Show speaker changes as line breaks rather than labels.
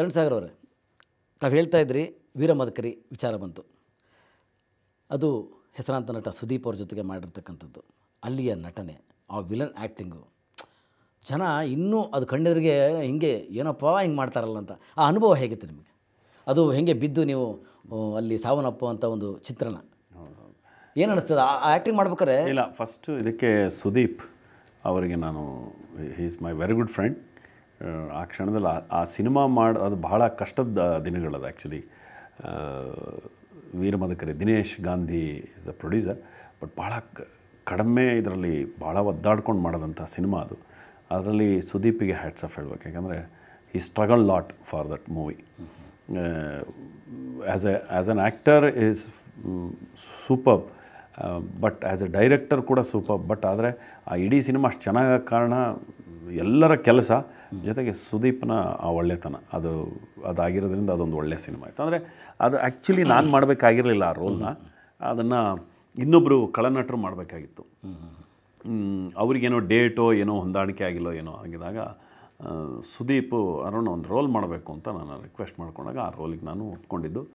ಅರುಣ್ ಸಾಗರ್ ಅವರೇ ತಾವು ಹೇಳ್ತಾ ಇದ್ರಿ ವೀರಮದಕರಿ ವಿಚಾರ ಬಂತು ಅದು ಹೆಸರಾಂತ ನಟ ಸುದೀಪ್ ಅವ್ರ ಜೊತೆಗೆ ಮಾಡಿರ್ತಕ್ಕಂಥದ್ದು ಅಲ್ಲಿಯ ನಟನೆ ಆ ವಿಲನ್ ಆ್ಯಕ್ಟಿಂಗು ಜನ ಇನ್ನೂ ಅದು ಕಣ್ಣರಿಗೆ ಹಿಂಗೆ ಏನಪ್ಪ ಹಿಂಗೆ ಮಾಡ್ತಾರಲ್ಲ ಅಂತ ಆ ಅನುಭವ ಹೇಗಿತ್ತು ನಿಮಗೆ ಅದು ಹೇಗೆ ಬಿದ್ದು ನೀವು ಅಲ್ಲಿ ಸಾವನಪ್ಪ ಅಂತ ಒಂದು ಚಿತ್ರಣ
ಏನು ಅನ್ನಿಸ್ತದೆ ಆ್ಯಕ್ಟಿಂಗ್ ಮಾಡ್ಬೇಕಾರೆ ಇಲ್ಲ ಫಸ್ಟು ಇದಕ್ಕೆ ಸುದೀಪ್ ಅವರಿಗೆ ನಾನು he is my very good friend ಆ ಕ್ಷಣದಲ್ಲಿ ಆ ಸಿನಿಮಾ ಮಾಡಿ ಅದು ಬಹಳ ಕಷ್ಟದ ದಿನಗಳದು actually Veeramadakari Dinesh Gandhi is the producer but ಭಾಳ ಕಡಿಮೆ ಇದರಲ್ಲಿ ಭಾಳ ಒದ್ದಾಡ್ಕೊಂಡು ಮಾಡೋದಂಥ ಸಿನಿಮಾ ಅದು ಅದರಲ್ಲಿ ಸುದೀಪಿಗೆ ಹ್ಯಾಟ್ಸ್ ಆಫ್ ಹೇಳ್ಬೇಕು ಯಾಕಂದರೆ he struggle lot for that movie as a as an actor is super but as a director ಕೂಡ ಸೂಪರ್ ಬಟ್ ಆದರೆ ಆ ಇಡೀ ಸಿನಿಮಾ ಅಷ್ಟು ಚೆನ್ನಾಗಿ ಕಾರಣ ಎಲ್ಲರ ಕೆಲಸ ಜೊತೆಗೆ ಸುದೀಪ್ನ ಆ ಒಳ್ಳೆತನ ಅದು ಅದಾಗಿರೋದ್ರಿಂದ ಅದೊಂದು ಒಳ್ಳೆಯ ಸಿನಿಮಾ ಆಯಿತು ಅಂದರೆ ಅದು ಆ್ಯಕ್ಚುಲಿ ನಾನು ಮಾಡಬೇಕಾಗಿರಲಿಲ್ಲ ಆ ರೋಲ್ನ ಅದನ್ನು ಇನ್ನೊಬ್ಬರು ಕಳನಟರು ಮಾಡಬೇಕಾಗಿತ್ತು ಅವ್ರಿಗೇನೋ ಡೇಟೋ ಏನೋ ಹೊಂದಾಣಿಕೆ ಆಗಿಲ್ಲೋ ಏನೋ ಆಗಿದಾಗ ಸುದೀಪ್ ಅರುಣ್ ಒಂದು ರೋಲ್ ಮಾಡಬೇಕು ಅಂತ ನಾನು ರಿಕ್ವೆಸ್ಟ್ ಮಾಡ್ಕೊಂಡಾಗ ಆ ರೋಲಿಗೆ ನಾನು ಒಪ್ಕೊಂಡಿದ್ದು